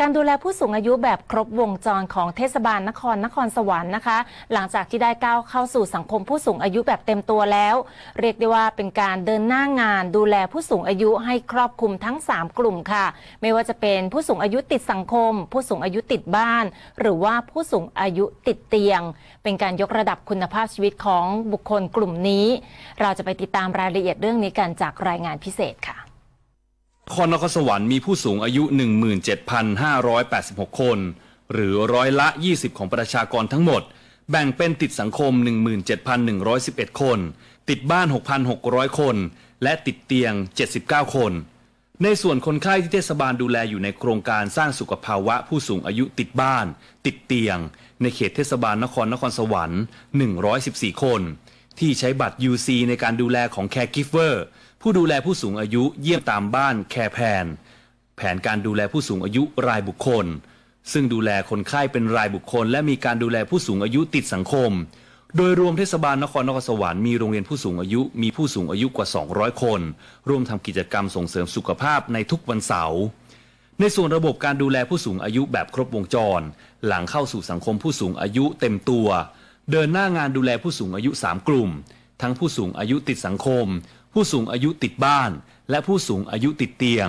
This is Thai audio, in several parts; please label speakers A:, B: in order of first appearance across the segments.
A: การดูแลผู้สูงอายุแบบครบวงจรของเทศบาลนครนครสวรรค์นะคะหลังจากที่ได้ก้าวเข้าสู่สังคม ผู้สูงอายุแบบเต็มตัวแล้ว เรียกได้ว่าเป็นการเดินหน้างาน ดูแลผู้สูงอายุให้ครอบคลุมทั้ง 3 กลุ่มค่ะ ไม่ว่าจะเป็นผู้สูงอายุติดสังคม ผู้สูงอายุติดบ้าน หรือว่าผู้สูงอายุติดเตียง เป็นการยกระดับคุณภาพชีวิตของบุคคลกลุ่มนี้ เราจะไปติดตามรายละเอียดเรื่องนี้กันจากรายงานพิเศษค่ะ
B: ครนครสวรรค์มีผู้สูงอายุ 17,586 คน หรือร้อยละ 20 ของประชากรทั้งหมด แบ่งเป็นติดสังคม 17,111 คน ติดบ้าน 6,600 คน และติดเตียง 79 คน ในส่วนคนไข้ที่เทศบาลดูแลอยู่ในโครงการสร้างสุขภาวะผู้สูงอายุติดบ้าน ติดเตียง ในเขตเทศบาลนครนครสวรรค์ 114 คนที่ใช้บัตร UC ในการดูแลของ Caregiver ผู้ดูแลผู้สูงอายุเยี่ยมตามบ้านแคร์แผนแผนการดูแลผู้สูงอายุรายบุคคล ซึ่งดูแลคนไข้เป็นรายบุคคล และมีการดูแลผู้สูงอายุติดสังคม โดยรวมเทศบาลนครนครสวรรค์มีโรงเรียนผู้สูงอายุ มีผู้สูงอายุกว่า 200 คนร่วมทำกิจกรรมส่งเสริมสุขภาพในทุกวันเสาร์ในส่วนระบบการดูแลผู้สูงอายุแบบครบวงจร หลังเข้าสู่สังคมผู้สูงอายุเต็มตัวเดินหน้างานดูแลผู้สูงอายุ3กลุ่ม ทั้งผู้สูงอายุติดสังคม ผู้สูงอายุติดบ้าน และผู้สูงอายุติดเตียง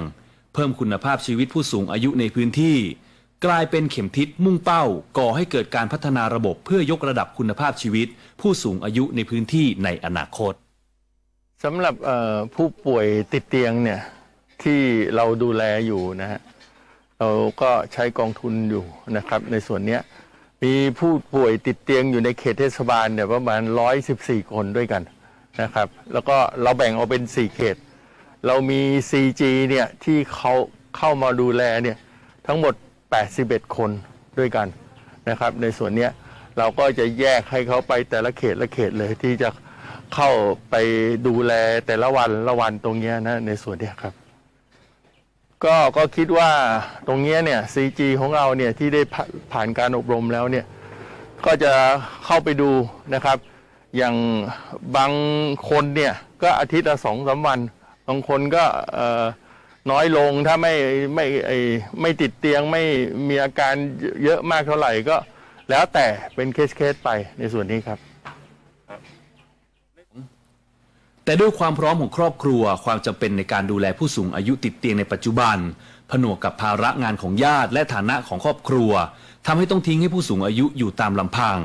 B: เพิ่มคุณภาพชีวิต ผู้สูงอายุในพื้นที่ กลายเป็นเข็มทิศมุ่งเป้า ก่อให้เกิดการพัฒนาระบบเพื่อยกระดับคุณภาพชีวิต ผู้สูงอายุในพื้นที่ในอนาคต
C: สำหรับผู้ป่วยติดเตียงเนี่ยที่เราดูแลอยู่นะฮะเราก็ใช้กองทุนอยู่นะครับในส่วนนี้มีผู้ป่วยติดเตียงอยู่ในเขตเทศบาลเนี่ยประมาณ 114 คนด้วยกันนะครับแล้วก็เราแบ่งออกเป็น 4 เขต เรามี CG เนี่ยที่เขาเข้ามาดูแลเนี่ยทั้งหมด 81 คนด้วยกันนะครับในส่วนเนี้ยเราก็จะแยกให้เขาไปแต่ละเขตละเขตเลยที่จะเข้าไปดูแลแต่ละวันละวันตรงนี้นะ ในส่วนนี้ครับก็ก็คิดว่าตรงนี้เนี่ย CG ของเราเนี่ย ที่ได้ผ่านการอบรมแล้วเนี่ย ก็จะเข้าไปดูนะครับ อย่างบางคนเนี่ย ก็อาทิตย์ละสองสาวันบางคนก็น้อยลงถ้าไม่ไม่ไไม่ติดเตียง ไม่มีอาการเยอะมากเท่าไหร่ ก็แล้วแต่เป็นเคสเคสไปในส่วนนี้ครับแต่ด้วยความพร้อมของครอบ
B: ครัว ความจำเป็นในการดูแลผู้สูงอายุติดเตียงในปัจจุบัน ผนวกกับภาระงานของญาติและฐานะของครอบครัวทำให้ต้องทิ้งให้ผู้สูงอายุอยู่ตามลำพัง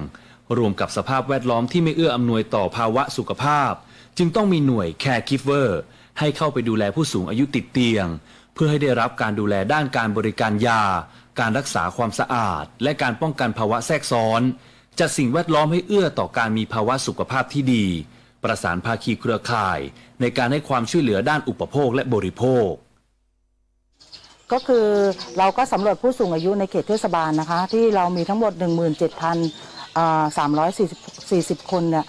B: รวมกับสภาพแวดล้อมที่ไม่เอื้ออำนวยต่อภาวะสุขภาพ จึงต้องมีหน่วยแคร์คิฟเวอร์ให้เข้าไปดูแลผู้สูงอายุติดเตียง เพื่อให้ได้รับการดูแลด้านการบริการยา การรักษาความสะอาด และการป้องกันภาวะแทรกซ้อนจัดสิ่งแวดล้อมให้เอื้อต่อการมีภาวะสุขภาพที่ดีประสานภาคีเครือข่ายในการให้ความช่วยเหลือด้านอุปโภคและบริโภค
D: ก็คือเราก็สำรวจผู้สูงอายุในเขตเทศบาลนะคะ ที่เรามีทั้งหมด 17,340 คนเนี่ย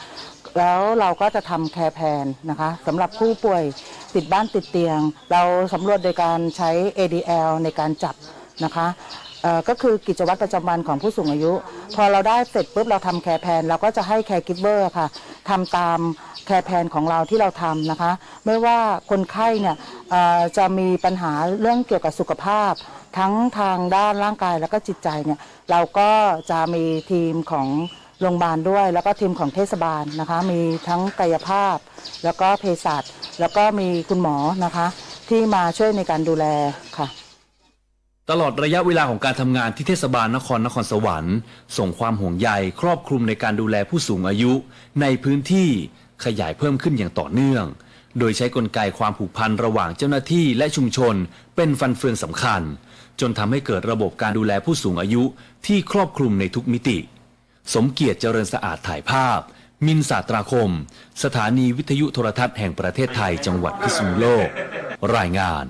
D: แล้วเราก็จะทำแคร์แพนนะคะสำหรับผู้ป่วย ติดบ้านติดเตียง เราสำรวจโดยการใช้ ADL ในการจับนะคะก็คือกิจวัตรประจำวันของผู้สูงอายุพอเราได้เสร็จปุ๊บเราทำแคร์แพนเราก็จะให้แคร์กิฟเวอร์ค่ะทำตามแคร์แพนของเราที่เราทำนะคะไม่ว่าคนไข้เนี่ยจะมีปัญหาเรื่องเกี่ยวกับสุขภาพ ทั้งทางด้านร่างกายแล้วก็จิตใจเนี่ยเราก็จะมีทีมของโรงพยาบาลด้วย แล้วก็ทีมของเทศบาลนะคะ มีทั้งกายภาพ แล้วก็เภสัชแล้วก็มีคุณหมอนะคะ ที่มาช่วยในการดูแลค่ะ
B: ตลอดระยะเวลาของการทำงาน ที่เทศบาลนครนครสวรรค์ส่งความห่วงใยครอบคลุมในการดูแลผู้สูงอายุ ในพื้นที่ขยายเพิ่มขึ้นอย่างต่อเนื่อง โดยใช้กลไกความผูกพัน ระหว่างเจ้าหน้าที่และชุมชน เป็นฟันเฟืองสำคัญ จนทำให้เกิดระบบการดูแลผู้สูงอายุที่ครอบคลุมในทุกมิติ สมเกียรติเจริญสะอาดถ่ายภาพ มินศาตราคม สถานีวิทยุโทรทัศน์แห่งประเทศไทยจังหวัดพิษณุโลก รายงาน